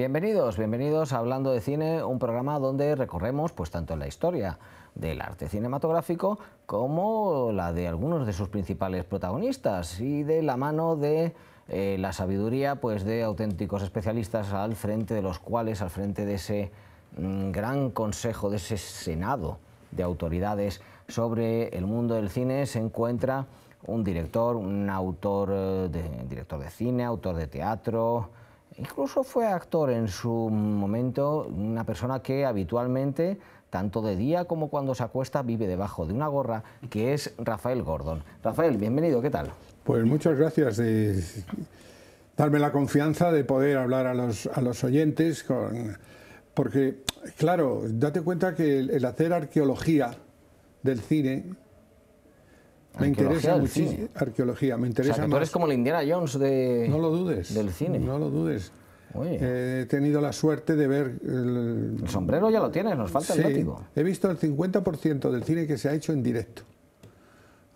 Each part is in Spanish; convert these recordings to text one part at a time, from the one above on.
Bienvenidos, bienvenidos a Hablando de Cine, un programa donde recorremos pues tanto la historia del arte cinematográfico como la de algunos de sus principales protagonistas y de la mano de eh, la sabiduría pues de auténticos especialistas al frente de los cuales, al frente de ese mm, gran consejo, de ese senado de autoridades sobre el mundo del cine se encuentra un director, un autor eh, director de cine, autor de teatro, Incluso fue actor en su momento, una persona que habitualmente, tanto de día como cuando se acuesta, vive debajo de una gorra, que es Rafael Gordon. Rafael, bienvenido, ¿qué tal? Pues muchas gracias de darme la confianza de poder hablar a los, oyentes, con... porque, claro, date cuenta que el hacer arqueología del cine me interesa muchísimo. Arqueología, me interesa como la Indiana Jones de, no lo dudes, del cine. No lo dudes. Eh, he tenido la suerte de ver... El, sombrero ya lo tienes, nos falta el látigo. He visto el 50% del cine que se ha hecho en directo.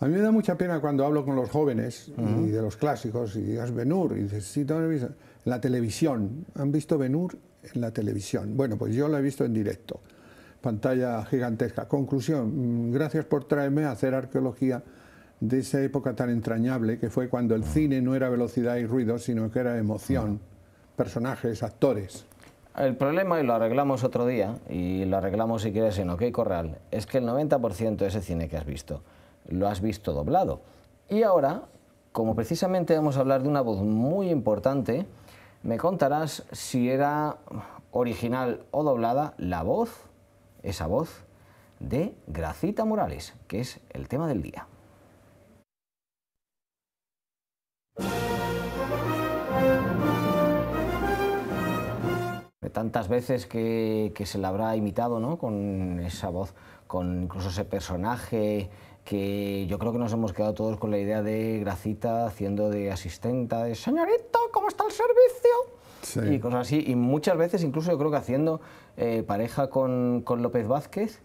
A mí me da mucha pena cuando hablo con los jóvenes y de los clásicos y digas Benur y dices, sí, no visto. En la televisión. ¿Han visto Benur en la televisión? Bueno, pues yo lo he visto en directo. Pantalla gigantesca. Conclusión, mm, gracias por traerme a hacer arqueología de esa época tan entrañable que fue cuando el cine no era velocidad y ruido, sino que era emoción, personajes, actores. El problema, y lo arreglamos otro día, y lo arreglamos si quieres en OK Corral, es que el 90% de ese cine que has visto lo has visto doblado. Y ahora, como precisamente vamos a hablar de una voz muy importante, me contarás si era original o doblada la voz, esa voz, de Gracita Morales, que es el tema del día. Tantas veces que, se la habrá imitado, Con esa voz, con incluso ese personaje, que yo creo que nos hemos quedado todos con la idea de Gracita haciendo de asistenta, de señorito, ¿cómo está el servicio? Y cosas así. Y muchas veces incluso yo creo que haciendo eh, pareja con López Vázquez,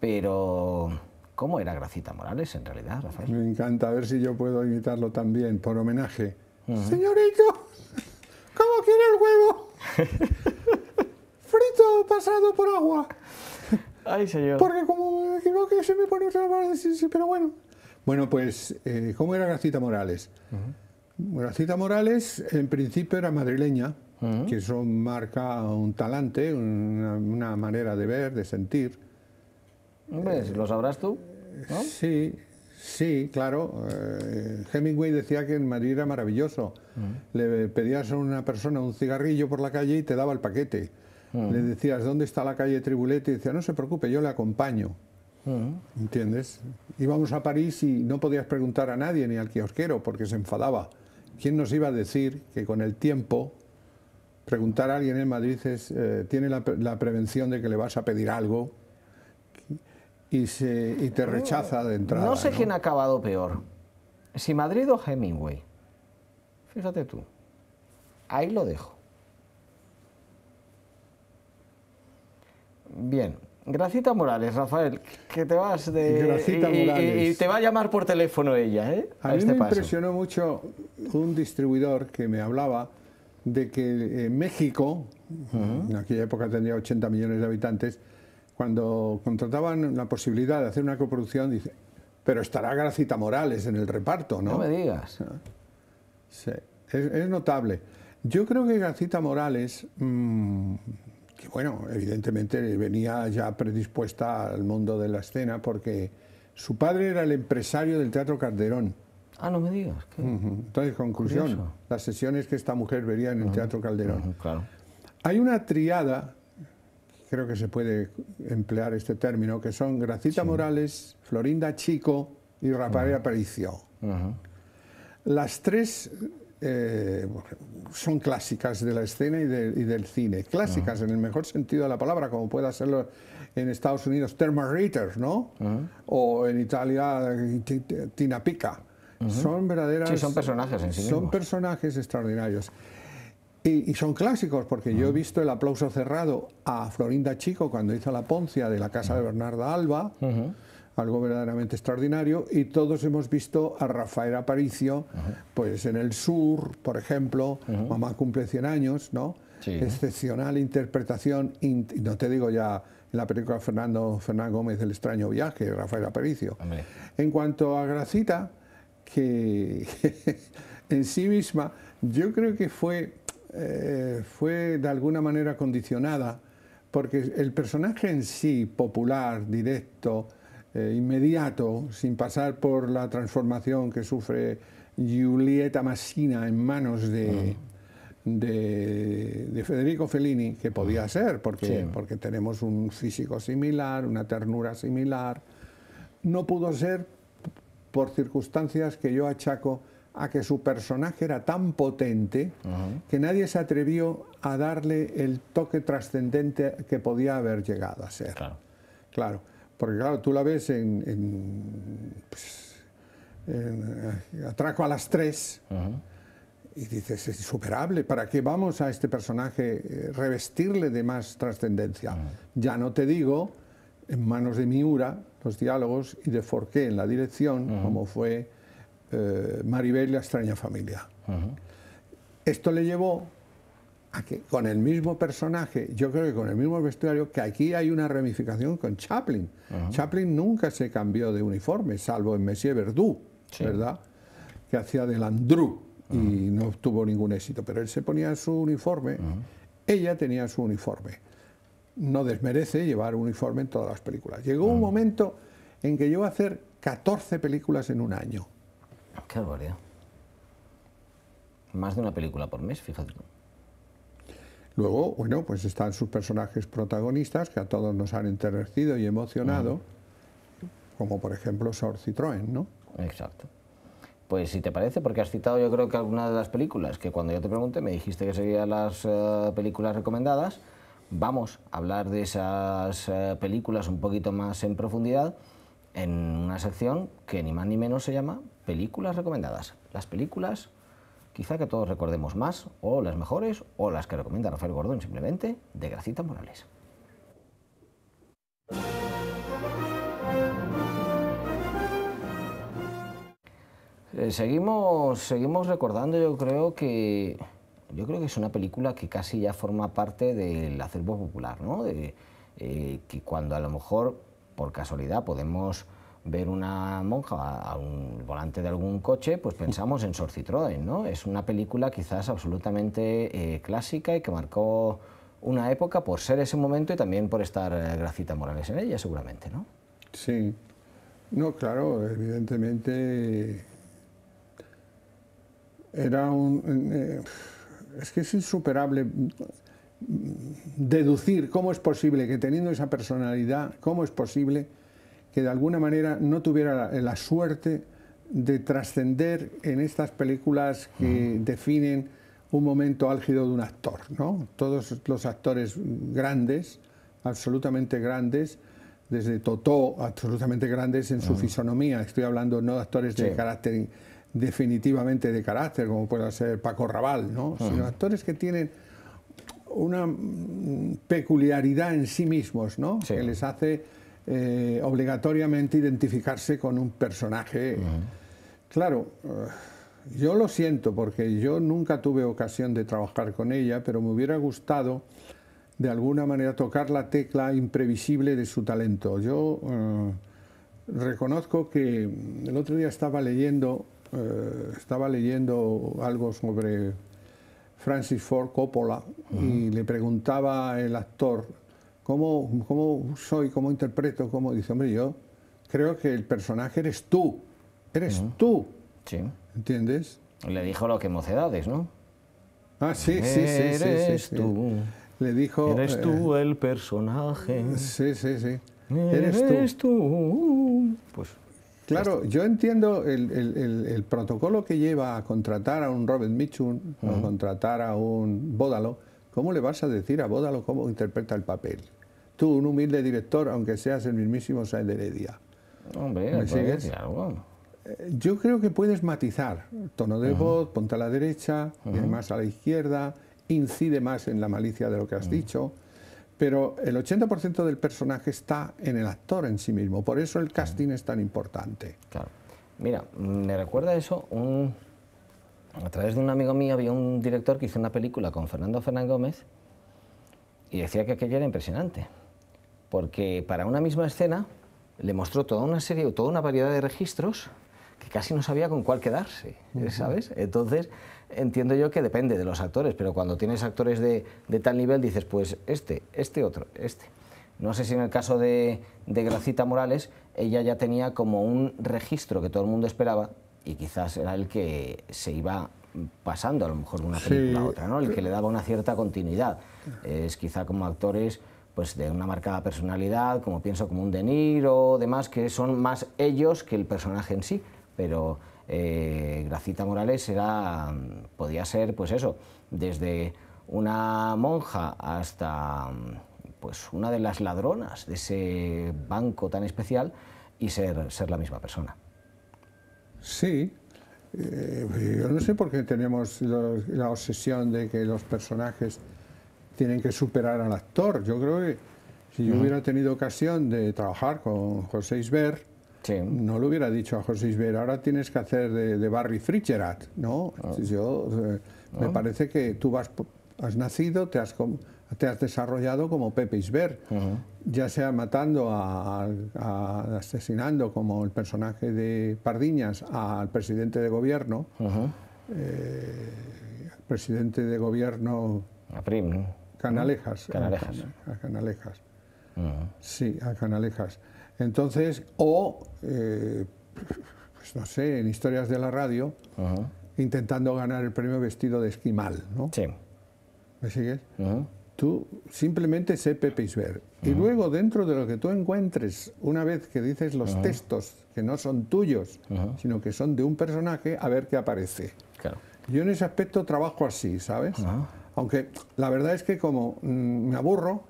pero... ¿Cómo era Gracita Morales en realidad, Rafael? Me encanta, ver si yo puedo imitarlo también, por homenaje. Señorito, ¿cómo quiere el huevo? Frito pasado por agua. Ay, señor. Porque como me equivoqué, se me pone otra palabra, pero bueno. Bueno, pues, eh, ¿cómo era Gracita Morales? Gracita Morales, en principio, era madrileña, que eso marca un talante, una manera de ver, de sentir Hombre, eh, lo sabrás tú. ¿no? Sí, sí, claro. Eh, Hemingway decía que en Madrid era maravilloso. Mm. Le pedías a una persona un cigarrillo por la calle y te daba el paquete. Mm. Le decías, ¿dónde está la calle Tribulete? Y decía, no se preocupe, yo le acompaño. Mm. ¿Entiendes? Íbamos a París y no podías preguntar a nadie ni al kiosquero porque se enfadaba. ¿Quién nos iba a decir que con el tiempo preguntar a alguien en Madrid eh, tiene la, prevención de que le vas a pedir algo? y, te rechaza de entrada. No sé quién ha acabado peor, si Madrid o Hemingway. Fíjate tú, ahí lo dejo. Bien, Gracita Morales, Rafael, que te vas de... Gracita y, Morales. Y, te va a llamar por teléfono ella, ¿eh? A, mí este me impresionó mucho un distribuidor que me hablaba de que eh, México, en aquella época tenía 80 millones de habitantes, cuando contrataban la posibilidad de hacer una coproducción, dice, pero estará Gracita Morales en el reparto, ¿no? No me digas. Ah, sí, es, notable. Yo creo que Gracita Morales, mm, que bueno, evidentemente venía ya predispuesta al mundo de la escena porque su padre era el empresario del Teatro Calderón. Ah, no me digas. Entonces, conclusión, las sesiones que esta mujer vería en el Teatro Calderón. claro. Hay una triada creo que se puede emplear este término, que son Gracita Morales, Florinda Chico y Rafael uh Aparicio. Las tres eh, son clásicas de la escena y, del cine. Clásicas en el mejor sentido de la palabra, como puede hacerlo en Estados Unidos Therma Ritter, ¿no? O en Italia Tina Pica. Son verdaderas... Sí, son personajes en sí Son personajes extraordinarios. Y, son clásicos, porque yo he visto el aplauso cerrado a Florinda Chico cuando hizo la poncia de la casa de Bernarda Alba, algo verdaderamente extraordinario, y todos hemos visto a Rafael Aparicio, pues en el sur, por ejemplo, Mamá cumple 100 años, ¿no? Excepcional interpretación, no te digo ya la película Fernando Fernán Gómez, del extraño viaje, Rafael Aparicio. En cuanto a Gracita, que en sí misma, yo creo que fue eh, fue de alguna manera condicionada porque el personaje en sí, popular, directo, eh, inmediato, sin pasar por la transformación que sufre Julieta Massina en manos de, mm. Federico Fellini, que podía mm. ser, porque, porque tenemos un físico similar, una ternura similar, no pudo ser por circunstancias que yo achaco a que su personaje era tan potente que nadie se atrevió a darle el toque trascendente que podía haber llegado a ser. Claro. porque claro, tú la ves en, pues, eh, Atraco a las tres y dices, es insuperable, ¿para qué vamos a este personaje eh, revestirle de más trascendencia? Ya no te digo, en manos de Miura, los diálogos, y de Forqué en la dirección, como fue eh, Maribel y la extraña familia. Esto le llevó a que con el mismo personaje, yo creo que con el mismo vestuario, que aquí hay una ramificación con Chaplin. Chaplin nunca se cambió de uniforme, salvo en Monsieur Verdoux, ¿verdad? Que hacía de Landru y no tuvo ningún éxito, pero él se ponía su uniforme, ella tenía su uniforme. No desmerece llevar uniforme en todas las películas. Llegó un momento en que yo iba a hacer 14 películas en un año. Qué barbaridad. Más de una película por mes, fíjate. Luego, bueno, pues están sus personajes protagonistas que a todos nos han enternecido y emocionado, como por ejemplo Sor Citroën, ¿no? Exacto. Pues si te parece, porque has citado yo creo que algunas de las películas que cuando yo te pregunté me dijiste que serían las eh, películas recomendadas, vamos a hablar de esas eh, películas un poquito más en profundidad en una sección que ni más ni menos se llama películas recomendadas. Las películas quizá que todos recordemos más, o las mejores, o las que recomienda Rafael Gordón simplemente, de Gracita Morales. Eh, seguimos, seguimos recordando, yo creo que yo creo que es una película que casi ya forma parte del acervo popular, ¿no? De, eh, que cuando a lo mejor por casualidad podemos ver una monja un volante de algún coche, pues pensamos en Sor Citroën, ¿no? Es una película quizás absolutamente eh, clásica y que marcó una época por ser ese momento y también por estar eh, Gracita Morales en ella, seguramente, ¿no? Sí. No, claro, evidentemente era un... Eh, es que es insuperable deducir cómo es posible que teniendo esa personalidad, cómo es posible que de alguna manera no tuviera eh, la, suerte de trascender en estas películas que definen un momento álgido de un actor. ¿no? Todos los actores grandes, absolutamente grandes, desde Totó, absolutamente grandes en su fisonomía. Estoy hablando no de actores de carácter definitivamente de carácter, como pueda ser Paco rabal ¿no? sino actores que tienen una mm, peculiaridad en sí mismos, ¿no? que les hace eh, obligatoriamente identificarse con un personaje. Claro, eh, yo lo siento porque yo nunca tuve ocasión de trabajar con ella, pero me hubiera gustado de alguna manera tocar la tecla imprevisible de su talento. Yo eh, reconozco que el otro día estaba leyendo, estaba leyendo algo sobre Francis Ford Coppola y le preguntaba el actor ¿Cómo, soy? ¿Cómo interpreto? ¿Cómo dice? Hombre, yo creo que el personaje eres tú. Eres tú. Sí. ¿Entiendes? Le dijo lo que mocedades, ¿no? Ah, sí, sí, sí. Eres sí, tú. Le dijo. Eres eh, tú el personaje. Sí, sí, sí. Eres, tú. Pues. Claro, yo entiendo el, protocolo que lleva a contratar a un Robert Mitchum, a contratar a un Bódalo, ¿Cómo le vas a decir a Bodalo cómo interpreta el papel? Tú, un humilde director, aunque seas el mismísimo Sáenz de Heredia. Hombre, ¿me algo. Eh, yo creo que puedes matizar tono de voz, ponte a la derecha, más a la izquierda, incide más en la malicia de lo que has mm. dicho, pero el 80% del personaje está en el actor en sí mismo, por eso el mm. casting es tan importante. Claro. Mira, me recuerda eso un, a través de un amigo mío había un director que hizo una película con Fernando Fernández Gómez y decía que aquello era impresionante, porque para una misma escena le mostró toda una serie, o toda una variedad de registros que casi no sabía con cuál quedarse, ¿sabes? Entonces, entiendo yo que depende de los actores, pero cuando tienes actores de, tal nivel dices, pues este, este otro, este. No sé si en el caso de Gracita Morales, ella ya tenía como un registro que todo el mundo esperaba, y quizás era el que se iba pasando a lo mejor de una película a otra, ¿no? el que le daba una cierta continuidad. Es quizá como actores pues de una marcada personalidad, como pienso como un De Niro o demás, que son más ellos que el personaje en sí, pero eh, Gracita Morales era, podía ser pues eso, desde una monja hasta pues una de las ladronas de ese banco tan especial y ser, ser la misma persona. Sí, eh, yo no sé por qué tenemos la obsesión de que los personajes tienen que superar al actor. Yo creo que si yo hubiera tenido ocasión de trabajar con José Isber, no le hubiera dicho a José Isber, ahora tienes que hacer de, Barry Fricherat, ¿no? Ah. Yo, eh, me ah. parece que tú vas, has nacido, te has te has desarrollado como Pepe Isbert, ya sea matando, a, asesinando como el personaje de Pardiñas al presidente de gobierno, eh, al presidente de gobierno... A Prim, Canalejas. Canalejas. A, Canalejas. Sí, a Canalejas. Entonces, o, eh, pues no sé, en historias de la radio, intentando ganar el premio vestido de esquimal, ¿no? Sí. ¿Me sigues? Tú simplemente sé Pepe Y luego, dentro de lo que tú encuentres, una vez que dices los textos que no son tuyos, sino que son de un personaje, a ver qué aparece. Yo en ese aspecto trabajo así, ¿sabes? Aunque la verdad es que como mm, me aburro,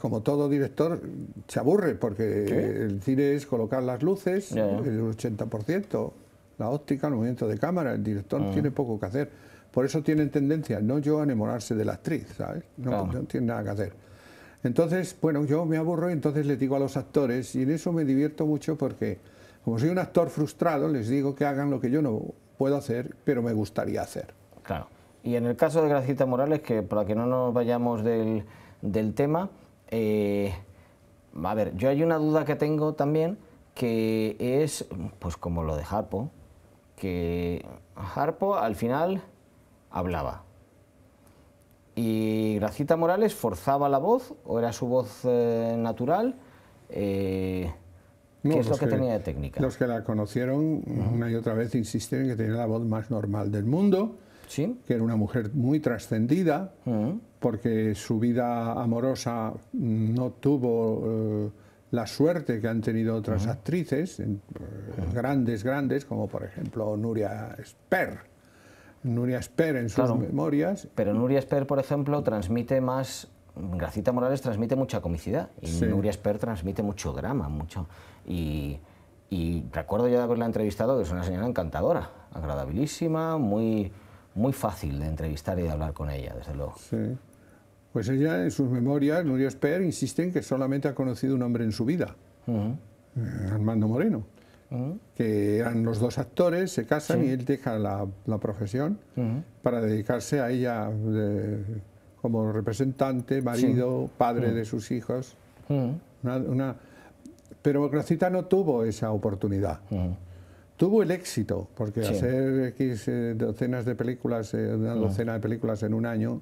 como todo director, se aburre porque el cine es colocar las luces, el 80%, la óptica, el movimiento de cámara, el director tiene poco que hacer por eso tienen tendencia, no yo, a enamorarse de la actriz, ¿sabes? No, tienen tiene nada que hacer. Entonces, bueno, yo me aburro y entonces le digo a los actores, y en eso me divierto mucho porque, como soy un actor frustrado, les digo que hagan lo que yo no puedo hacer, pero me gustaría hacer. Claro. Y en el caso de Gracita Morales, que para que no nos vayamos del, tema, eh, a ver, yo hay una duda que tengo también, que es, pues como lo de Harpo, que Harpo al final hablaba. ¿Y Gracita Morales forzaba la voz o era su voz eh, natural? Eh, es lo que, tenía de técnica? Los que la conocieron una y otra vez insistieron que tenía la voz más normal del mundo, ¿Sí? que era una mujer muy trascendida, porque su vida amorosa no tuvo eh, la suerte que han tenido otras actrices, eh, grandes, grandes, como por ejemplo Nuria Sper Nuria Esper en sus memorias. Pero Nuria Esper, por ejemplo, transmite más... Gracita Morales transmite mucha comicidad y Nuria Esper transmite mucho drama, mucho... Y, recuerdo ya de haberla entrevistado, que es una señora encantadora, agradabilísima, muy, muy fácil de entrevistar y de hablar con ella, desde luego. Sí. Pues ella, en sus memorias, Nuria Esper, insiste en que solamente ha conocido un hombre en su vida, eh, Armando Moreno que eran los dos actores, se casan y él deja la, profesión para dedicarse a ella como representante, marido, padre de sus hijos. Pero Gracita no tuvo esa oportunidad. Tuvo el éxito, porque hacer X eh, docenas de películas, eh, una docena de películas en un año,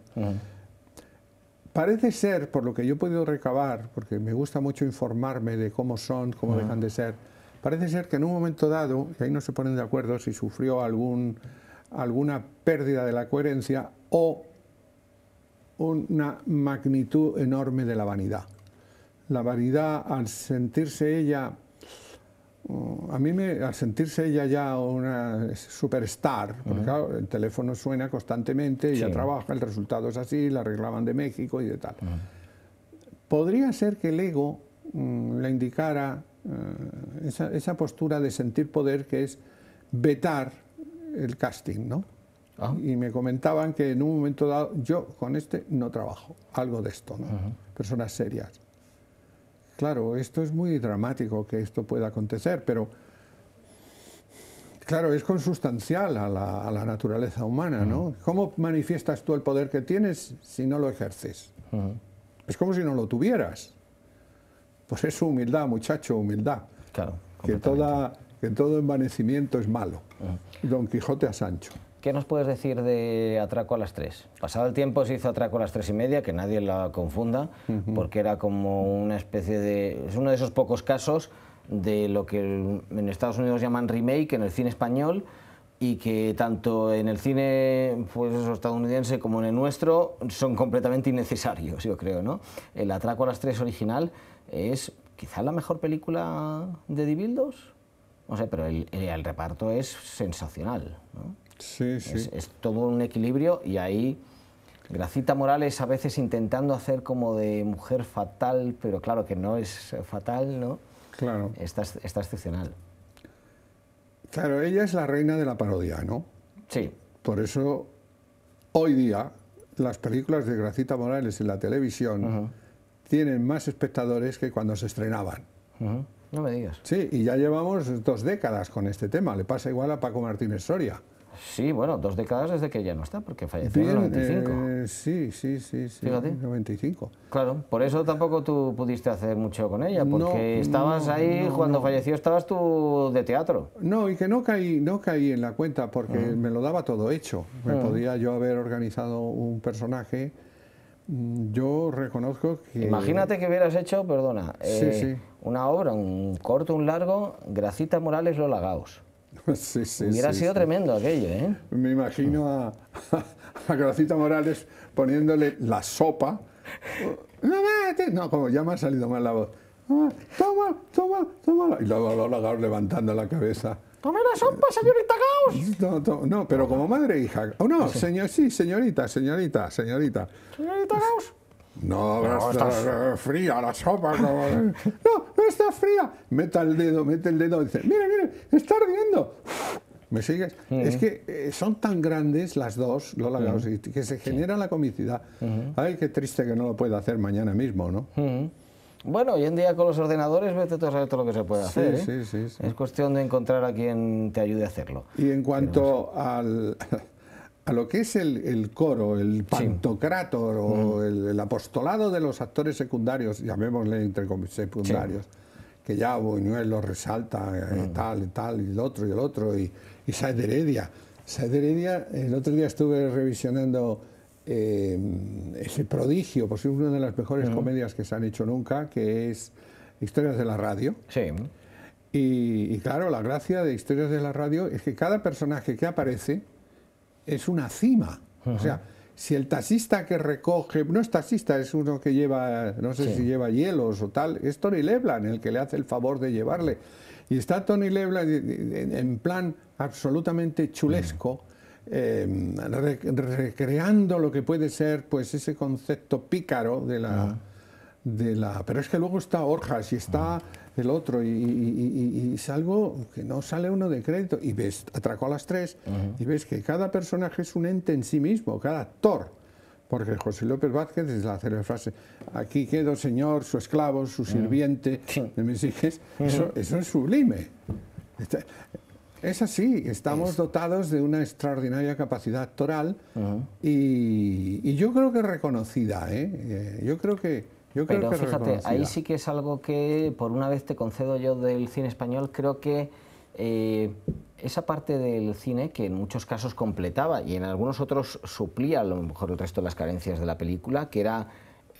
Parece ser, por lo que yo he podido recabar, porque me gusta mucho informarme de cómo son, cómo dejan de ser, Parece ser que en un momento dado, y ahí no se ponen de acuerdo si sufrió alguna pérdida de la coherencia o una magnitud enorme de la vanidad. La vanidad al sentirse ella, mm, a mí me, al sentirse ella ya una superstar, porque el teléfono suena constantemente, ella trabaja, el resultado es así, la arreglaban de México y de tal. Podría ser que el ego mm, le indicara eh, esa, postura de sentir poder que es vetar el casting, ¿no? Ah. Y me comentaban que en un momento dado, yo con este no trabajo, algo de esto, ¿no? Personas serias. Claro, esto es muy dramático que esto pueda acontecer, pero claro, es consustancial a la, naturaleza humana, ¿no? ¿Cómo manifiestas tú el poder que tienes si no lo ejerces? Es como si no lo tuvieras. Pues es humildad, muchacho, humildad. Claro. Que, toda, que todo envanecimiento es malo. Don Quijote a Sancho. ¿Qué nos puedes decir de Atraco a las 3? Pasado el tiempo se hizo Atraco a las 3 y media, que nadie la confunda, porque era como una especie de... Es uno de esos pocos casos de lo que en Estados Unidos llaman remake en el cine español y que tanto en el cine pues, estadounidense como en el nuestro son completamente innecesarios, yo creo. ¿no? El Atraco a las 3 original es quizá la mejor película de Dibildos. No sé, pero el, reparto es sensacional. Sí, sí. Es, todo un equilibrio y ahí Gracita Morales a veces intentando hacer como de mujer fatal, pero claro que no es fatal, ¿no? Claro. Está, excepcional. Claro, ella es la reina de la parodia, ¿no? Sí. Por eso hoy día las películas de Gracita Morales en la televisión tienen más espectadores que cuando se estrenaban. No me digas. Sí, y ya llevamos dos décadas con este tema. Le pasa igual a Paco Martínez Soria. Sí, bueno, dos décadas desde que ella no está, porque falleció en el 95. Eh, sí, sí, sí, sí. Fíjate. 95. Claro, por eso tampoco tú pudiste hacer mucho con ella, porque estabas ahí, cuando falleció estabas tú de teatro. No, y que no caí, no caí en la cuenta, porque me lo daba todo hecho. Me podía yo haber organizado un personaje Mm, yo reconozco que... Imagínate que hubieras hecho, perdona, eh, una obra, un corto, un largo, Gracita Morales los lagaos. Sí, Hubiera sido tremendo aquello, ¿eh? Me imagino a, Gracita Morales poniéndole la sopa. No, como ya me ha salido mal la voz. Ah, toma, toma, toma. Y luego levantando la cabeza. Tome la sopa, señorita Gauss. No, pero como madre e hija. oh, no, sí. señor, sí, señorita, señorita, señorita. Señorita Gauss. No, no, está, eh, fría la sopa. no, no está fría. Meta el dedo, mete el dedo. Dice, mire, mire, está ardiendo. ¿Me sigues? Mm. Es que eh, son tan grandes las dos, Lola mm. Gauss, que se genera la comicidad. Mm. Ay, qué triste que no lo pueda hacer mañana mismo, ¿no? Bueno, hoy en día con los ordenadores vete todo lo que se puede hacer. ¿eh? Sí, sí, sí, es cuestión de encontrar a quien te ayude a hacerlo. Y en cuanto al, a lo que es el, coro, el pantocrátor o mm. el, apostolado de los actores secundarios, llamémosle entre secundarios, que ya Buñuel lo resalta, y eh, mm. tal, y tal, y el otro, y el otro, y, esa Heredia. Saed Heredia, el otro día estuve revisionando eh, em, ese prodigio, pues es una de las mejores mm. comedias que se han hecho nunca, que es Historias de la Radio. Sí. Y, claro, la gracia de Historias de la Radio es que cada personaje que aparece es una cima. O sea, si el taxista que recoge, no es taxista, es uno que lleva, no sé si lleva hielos o tal, es Tony Leblanc el que le hace el favor de llevarle. Y está Tony Leblanc en plan absolutamente chulesco. Mm. Em, recreando lo que puede ser pues ese concepto pícaro de la, de la... Pero es que luego está Orjas y está el otro y, y, es algo que no sale uno de crédito. Y ves, atracó a las tres y ves que cada personaje es un ente en sí mismo, cada actor. Porque José López Vázquez es la célebre frase, aquí quedo señor, su esclavo, su sirviente, Eso, es sublime. Es así, estamos dotados de una extraordinaria capacidad actoral y, yo creo que reconocida, ¿eh? Eh, Yo creo que... Pero fíjate, ahí sí que es algo que por una vez te concedo yo del cine español, creo que... Eh, esa parte del cine que en muchos casos completaba y en algunos otros suplía a lo mejor el resto de las carencias de la película, que era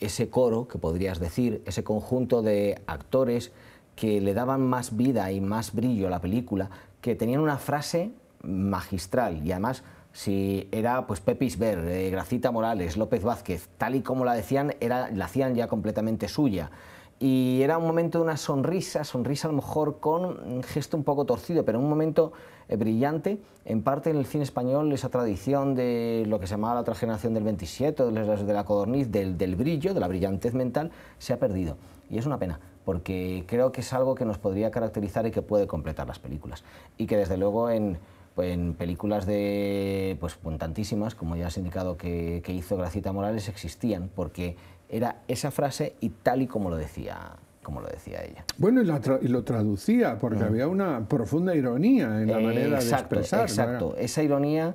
ese coro, que podrías decir, ese conjunto de actores, que le daban más vida y más brillo a la película, que tenían una frase magistral y además si era pues pepis ver eh, Gracita Morales, López Vázquez, tal y como la decían, era, la hacían ya completamente suya. Y era un momento de una sonrisa, sonrisa a lo mejor con un gesto un poco torcido, pero un momento eh, brillante. En parte en el cine español esa tradición de lo que se llamaba la otra generación del 27, de la codorniz, del brillo, de la brillantez mental, se ha perdido. Y es una pena porque creo que es algo que nos podría caracterizar y que puede completar las películas. Y que desde luego en, películas de pues puntantísimas, como ya has indicado que, que hizo Gracita Morales, existían, porque era esa frase y tal y como lo decía como lo decía ella. Bueno, y, lo traducía, porque mm. había una profunda ironía en la manera de expresar. Exacto, esa ironía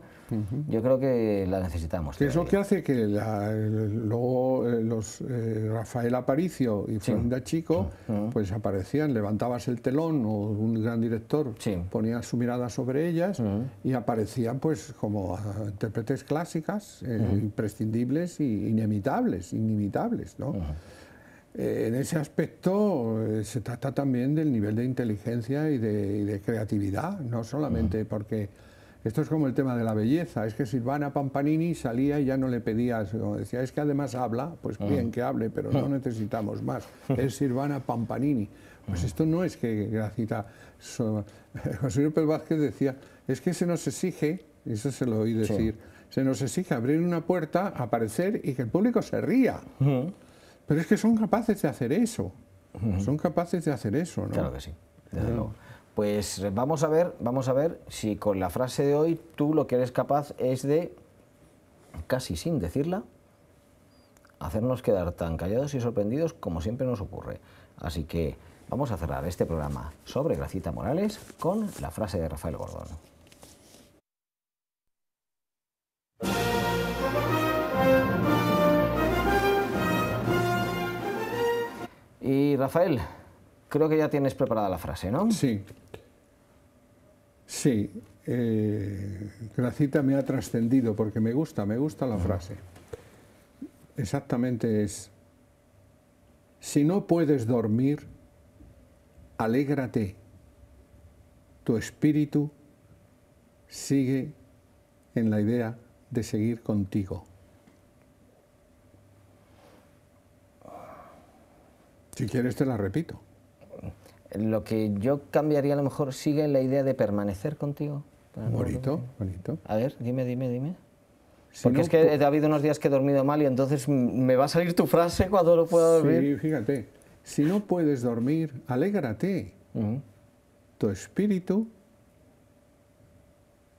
yo creo que la necesitamos. Que eso que hace que luego eh, los eh, Rafael Aparicio y Fernanda Chico, mm. pues aparecían, levantabas el telón o un gran director ponía su mirada sobre ellas mm. y aparecían pues como intérpretes clásicas, eh, imprescindibles e inimitables, inimitables, ¿no? Eh, en ese aspecto eh, se trata también del nivel de inteligencia y de, creatividad, no solamente porque esto es como el tema de la belleza, es que Silvana Pampanini salía y ya no le pedías, como decía, es que además habla, pues bien que hable, pero no necesitamos más, es Silvana Pampanini. Pues esto no es que Gracita, so, José Pérez Vázquez decía, es que se nos exige, eso se lo oí decir, se nos exige abrir una puerta, aparecer y que el público se ría. Pero es que son capaces de hacer eso. Son capaces de hacer eso, ¿no? Claro que sí, Pues eh, vamos a ver, vamos a ver si con la frase de hoy tú lo que eres capaz es de, casi sin decirla, hacernos quedar tan callados y sorprendidos como siempre nos ocurre. Así que vamos a cerrar este programa sobre Gracita Morales con la frase de Rafael Gordón. Y Rafael, creo que ya tienes preparada la frase, ¿no? Sí. Sí. La eh, Gracita me ha trascendido porque me gusta, me gusta la frase. Exactamente es, si no puedes dormir, alégrate. Tu espíritu sigue en la idea de seguir contigo. Si quieres te la repito. Lo que yo cambiaría a lo mejor sigue en la idea de permanecer contigo. Bonito, bonito. A ver, dime, dime, dime. Porque es que pues- ha habido unos días que he dormido mal y entonces me va a salir tu frase cuando lo pueda dormir. Sí, fíjate. Si no puedes dormir, alégrate. Tu espíritu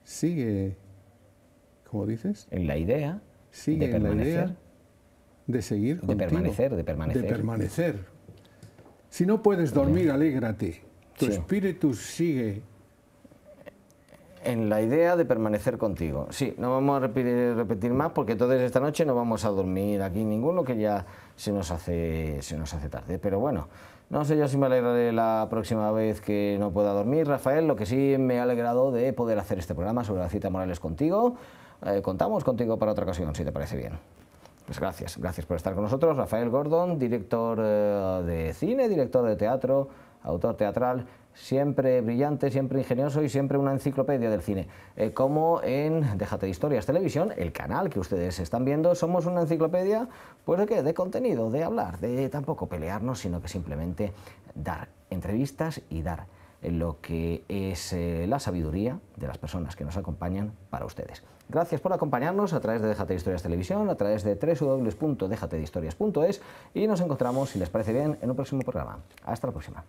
sigue, ¿cómo dices? En la idea. Sigue de permanecer. en la idea de seguir De permanecer, de permanecer. De permanecer. Si no puedes dormir, alégrate. Tu espíritu sigue. En la idea de permanecer contigo. Sí, no vamos a repetir, más porque entonces esta noche no vamos a dormir aquí ninguno que ya se nos hace, se nos hace tarde. Pero bueno, no sé yo si me alegraré la próxima vez que no pueda dormir, Rafael. Lo que sí me ha alegrado de poder hacer este programa sobre la cita Morales contigo. Eh, contamos contigo para otra ocasión, si te parece bien. Pues gracias, gracias por estar con nosotros. Rafael Gordon, director eh, de cine, director de teatro, autor teatral, siempre brillante, siempre ingenioso y siempre una enciclopedia del cine. Eh, como en Déjate de Historias Televisión, el canal que ustedes están viendo, somos una enciclopedia, pues de de contenido, de hablar, de tampoco pelearnos, sino que simplemente dar entrevistas y dar en lo que es eh, la sabiduría de las personas que nos acompañan para ustedes. Gracias por acompañarnos a través de Déjate Historias Televisión, a través de www.dejatedehistorias.es y nos encontramos, si les parece bien, en un próximo programa. Hasta la próxima.